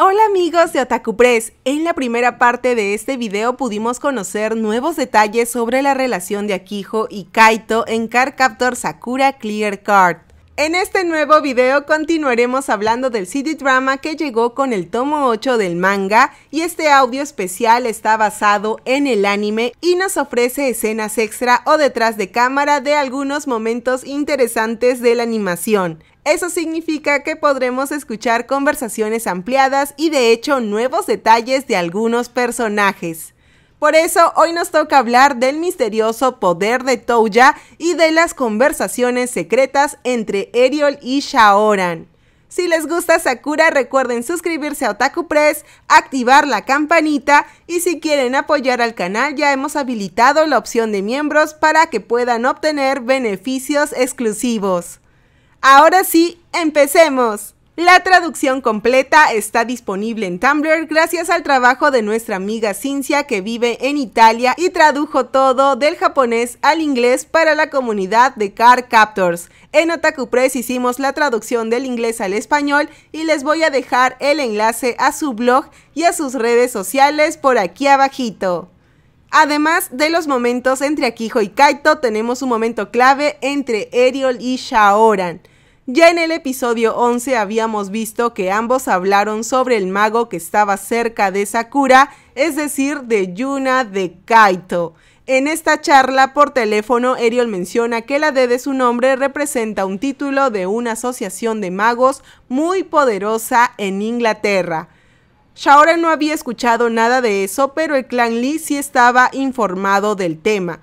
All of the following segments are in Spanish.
Hola amigos de Otaku Press, en la primera parte de este video pudimos conocer nuevos detalles sobre la relación de Akiho y Kaito en Cardcaptor Sakura Clear Card. En este nuevo video continuaremos hablando del CD drama que llegó con el tomo 8 del manga y este audio especial está basado en el anime y nos ofrece escenas extra o detrás de cámara de algunos momentos interesantes de la animación. Eso significa que podremos escuchar conversaciones ampliadas y de hecho nuevos detalles de algunos personajes. Por eso hoy nos toca hablar del misterioso poder de Touya y de las conversaciones secretas entre Eriol y Shaoran. Si les gusta Sakura, recuerden suscribirse a Otaku Press, activar la campanita y si quieren apoyar al canal ya hemos habilitado la opción de miembros para que puedan obtener beneficios exclusivos. Ahora sí, empecemos. La traducción completa está disponible en Tumblr gracias al trabajo de nuestra amiga Cincia que vive en Italia y tradujo todo del japonés al inglés para la comunidad de Car Captors. En Otaku Press hicimos la traducción del inglés al español y les voy a dejar el enlace a su blog y a sus redes sociales por aquí abajito. Además de los momentos entre Akijo y Kaito, tenemos un momento clave entre Eriol y Shaoran. Ya en el episodio 11 habíamos visto que ambos hablaron sobre el mago que estaba cerca de Sakura, es decir, de Yuna de Kaito. En esta charla por teléfono, Eriol menciona que la D de su nombre representa un título de una asociación de magos muy poderosa en Inglaterra. Shaora no había escuchado nada de eso, pero el clan Lee sí estaba informado del tema.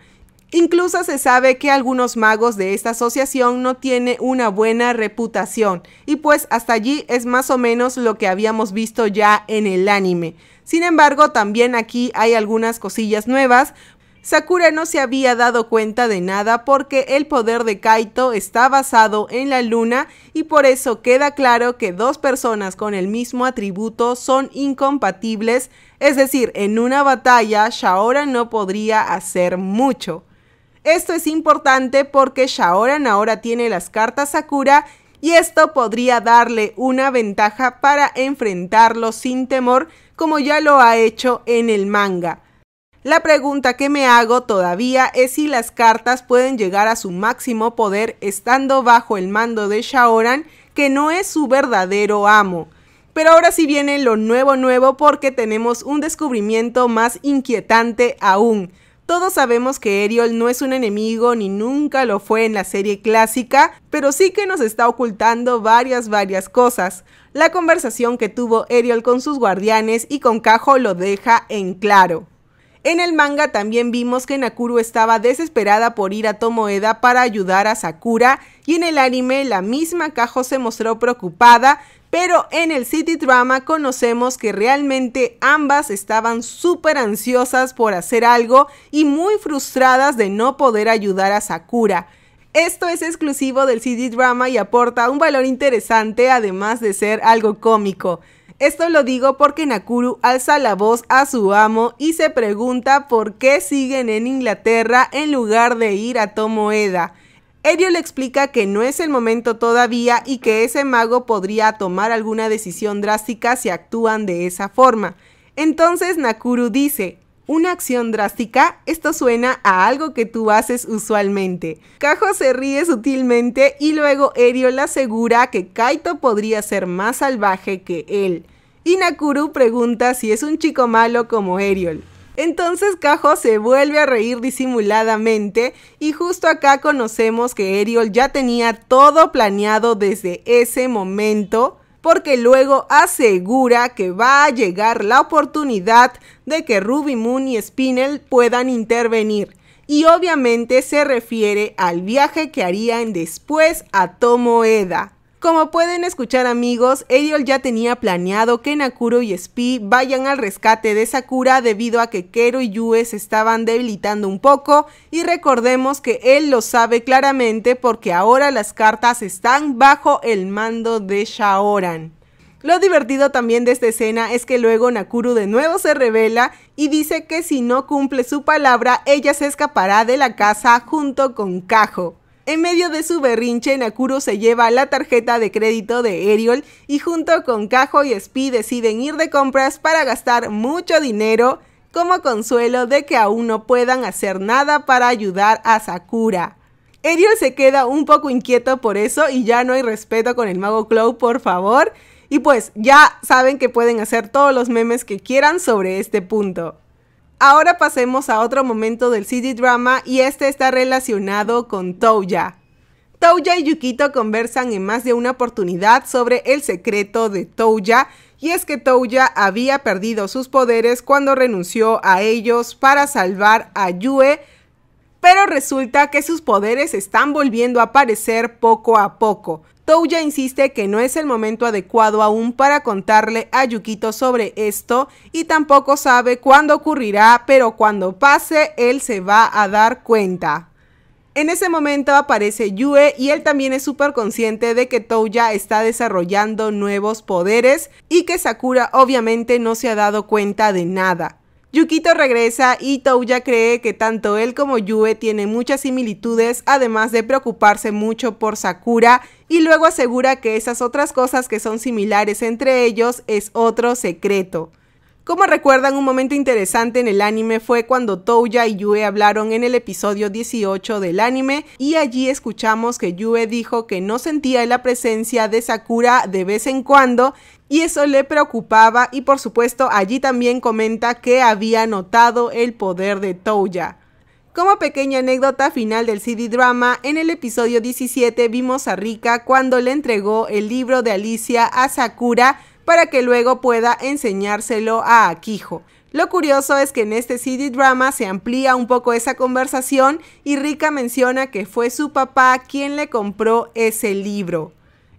Incluso se sabe que algunos magos de esta asociación no tienen una buena reputación, y pues hasta allí es más o menos lo que habíamos visto ya en el anime. Sin embargo, también aquí hay algunas cosillas nuevas, Sakura no se había dado cuenta de nada porque el poder de Kaito está basado en la luna y por eso queda claro que dos personas con el mismo atributo son incompatibles, es decir, en una batalla Shaoran no podría hacer mucho. Esto es importante porque Shaoran ahora tiene las cartas Sakura y esto podría darle una ventaja para enfrentarlo sin temor como ya lo ha hecho en el manga. La pregunta que me hago todavía es si las cartas pueden llegar a su máximo poder estando bajo el mando de Shaoran, que no es su verdadero amo. Pero ahora sí viene lo nuevo nuevo porque tenemos un descubrimiento más inquietante aún. Todos sabemos que Eriol no es un enemigo ni nunca lo fue en la serie clásica, pero sí que nos está ocultando varias, varias cosas. La conversación que tuvo Eriol con sus guardianes y con Cajo lo deja en claro. En el manga también vimos que Nakuru estaba desesperada por ir a Tomoeda para ayudar a Sakura y en el anime la misma Kajo se mostró preocupada, pero en el City Drama conocemos que realmente ambas estaban súper ansiosas por hacer algo y muy frustradas de no poder ayudar a Sakura. Esto es exclusivo del CD Drama y aporta un valor interesante además de ser algo cómico. Esto lo digo porque Nakuru alza la voz a su amo y se pregunta por qué siguen en Inglaterra en lugar de ir a Tomoeda. Erio le explica que no es el momento todavía y que ese mago podría tomar alguna decisión drástica si actúan de esa forma. Entonces Nakuru dice, una acción drástica, esto suena a algo que tú haces usualmente. Kajo se ríe sutilmente y luego Eriol asegura que Kaito podría ser más salvaje que él. Y Nakuru pregunta si es un chico malo como Eriol. Entonces Kajo se vuelve a reír disimuladamente y justo acá conocemos que Eriol ya tenía todo planeado desde ese momento porque luego asegura que va a llegar la oportunidad de que Ruby Moon y Spinel puedan intervenir. Y obviamente se refiere al viaje que harían después a Tomoeda. Como pueden escuchar amigos, Ariel ya tenía planeado que Nakuro y Spee vayan al rescate de Sakura debido a que Kero y Yue se estaban debilitando un poco y recordemos que él lo sabe claramente porque ahora las cartas están bajo el mando de Shaoran. Lo divertido también de esta escena es que luego Nakuru de nuevo se revela y dice que si no cumple su palabra ella se escapará de la casa junto con Kajo. En medio de su berrinche, Nakuru se lleva la tarjeta de crédito de Eriol y junto con Kajo y Spy deciden ir de compras para gastar mucho dinero como consuelo de que aún no puedan hacer nada para ayudar a Sakura. Eriol se queda un poco inquieto por eso y ya no hay respeto con el mago Clow, por favor. Y pues ya saben que pueden hacer todos los memes que quieran sobre este punto. Ahora pasemos a otro momento del CD drama y este está relacionado con Touya. Touya y Yukito conversan en más de una oportunidad sobre el secreto de Touya y es que Touya había perdido sus poderes cuando renunció a ellos para salvar a Yue pero resulta que sus poderes están volviendo a aparecer poco a poco. Touya insiste que no es el momento adecuado aún para contarle a Yukito sobre esto y tampoco sabe cuándo ocurrirá, pero cuando pase él se va a dar cuenta. En ese momento aparece Yue y él también es súper consciente de que Touya está desarrollando nuevos poderes y que Sakura obviamente no se ha dado cuenta de nada. Yukito regresa y Touya cree que tanto él como Yue tienen muchas similitudes, además de preocuparse mucho por Sakura, y luego asegura que esas otras cosas que son similares entre ellos es otro secreto. Como recuerdan, un momento interesante en el anime fue cuando Touya y Yue hablaron en el episodio 18 del anime y allí escuchamos que Yue dijo que no sentía la presencia de Sakura de vez en cuando y eso le preocupaba y por supuesto allí también comenta que había notado el poder de Touya. Como pequeña anécdota final del CD drama, en el episodio 17 vimos a Rika cuando le entregó el libro de Alicia a Sakura para que luego pueda enseñárselo a Akijo. Lo curioso es que en este CD drama se amplía un poco esa conversación y Rika menciona que fue su papá quien le compró ese libro.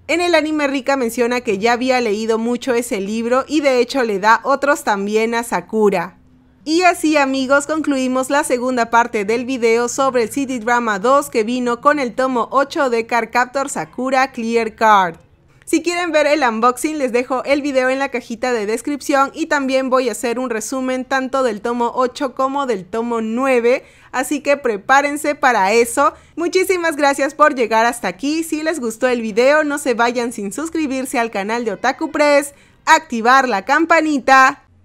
En el anime Rika menciona que ya había leído mucho ese libro y de hecho le da otros también a Sakura. Y así amigos concluimos la segunda parte del video sobre el CD Drama 2 que vino con el tomo 8 de Cardcaptor Sakura Clear Card. Si quieren ver el unboxing, les dejo el video en la cajita de descripción y también voy a hacer un resumen tanto del tomo 8 como del tomo 9, así que prepárense para eso. Muchísimas gracias por llegar hasta aquí, si les gustó el video no se vayan sin suscribirse al canal de Otaku Press, activar la campanita